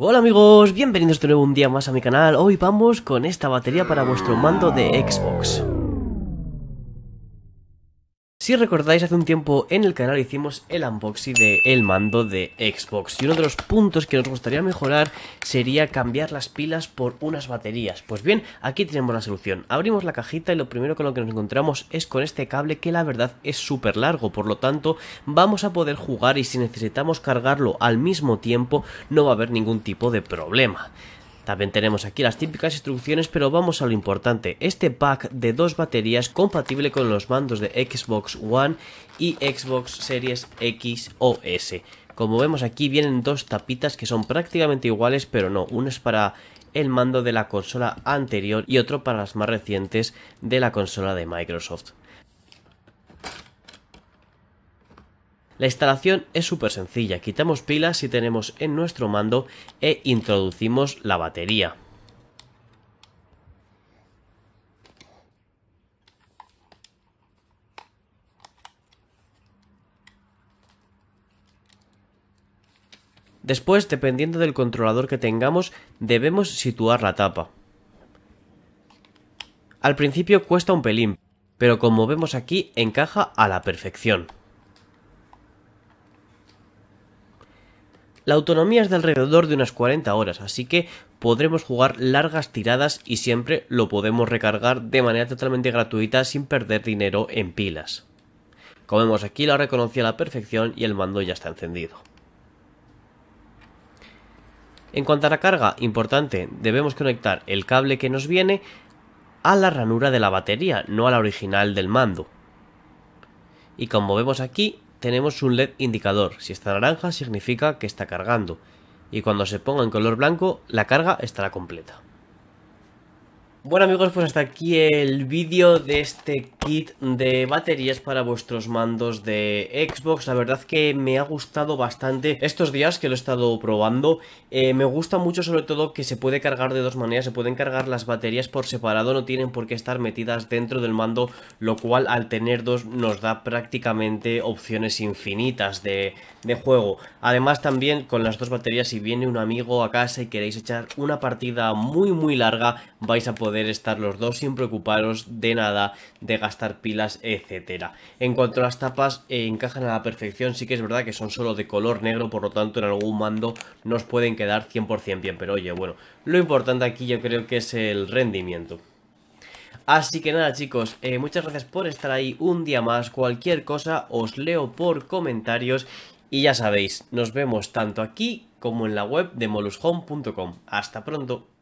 Hola amigos, bienvenidos de nuevo un día más a mi canal, hoy vamos con esta batería para vuestro mando de Xbox. Si recordáis, hace un tiempo en el canal hicimos el unboxing del el mando de Xbox y uno de los puntos que nos gustaría mejorar sería cambiar las pilas por unas baterías. Pues bien, aquí tenemos la solución. Abrimos la cajita y lo primero con lo que nos encontramos es con este cable que la verdad es súper largo, por lo tanto vamos a poder jugar y si necesitamos cargarlo al mismo tiempo no va a haber ningún tipo de problema. También tenemos aquí las típicas instrucciones, pero vamos a lo importante. Este pack de dos baterías compatible con los mandos de Xbox One y Xbox Series X o S. Como vemos aquí vienen dos tapitas que son prácticamente iguales, pero no, uno es para el mando de la consola anterior y otro para las más recientes de la consola de Microsoft. La instalación es súper sencilla, quitamos pilas si tenemos en nuestro mando e introducimos la batería. Después, dependiendo del controlador que tengamos, debemos situar la tapa. Al principio cuesta un pelín, pero como vemos aquí encaja a la perfección. La autonomía es de alrededor de unas 40 horas, así que podremos jugar largas tiradas y siempre lo podemos recargar de manera totalmente gratuita sin perder dinero en pilas. Como vemos aquí la reconocí a la perfección y el mando ya está encendido. En cuanto a la carga, importante, debemos conectar el cable que nos viene a la ranura de la batería, no a la original del mando. Y como vemos aquí, tenemos un LED indicador. Si está naranja significa que está cargando. Y cuando se ponga en color blanco, la carga estará completa. Bueno amigos, pues hasta aquí el vídeo de este de baterías para vuestros mandos de Xbox. La verdad que me ha gustado bastante estos días que lo he estado probando. Eh, me gusta mucho sobre todo que se puede cargar de dos maneras. Se pueden cargar las baterías por separado, no tienen por qué estar metidas dentro del mando, lo cual al tener dos nos da prácticamente opciones infinitas de, de juego. Además también con las dos baterías si viene un amigo a casa y queréis echar una partida muy muy larga vais a poder estar los dos sin preocuparos de nada de gastar pilas, etcétera. En cuanto a las tapas, eh, encajan a la perfección, sí que es verdad que son solo de color negro, por lo tanto en algún mando nos pueden quedar 100% bien, pero oye, bueno, lo importante aquí yo creo que es el rendimiento. Así que nada chicos, eh, muchas gracias por estar ahí un día más, cualquier cosa os leo por comentarios y ya sabéis, nos vemos tanto aquí como en la web de molushome.com. Hasta pronto.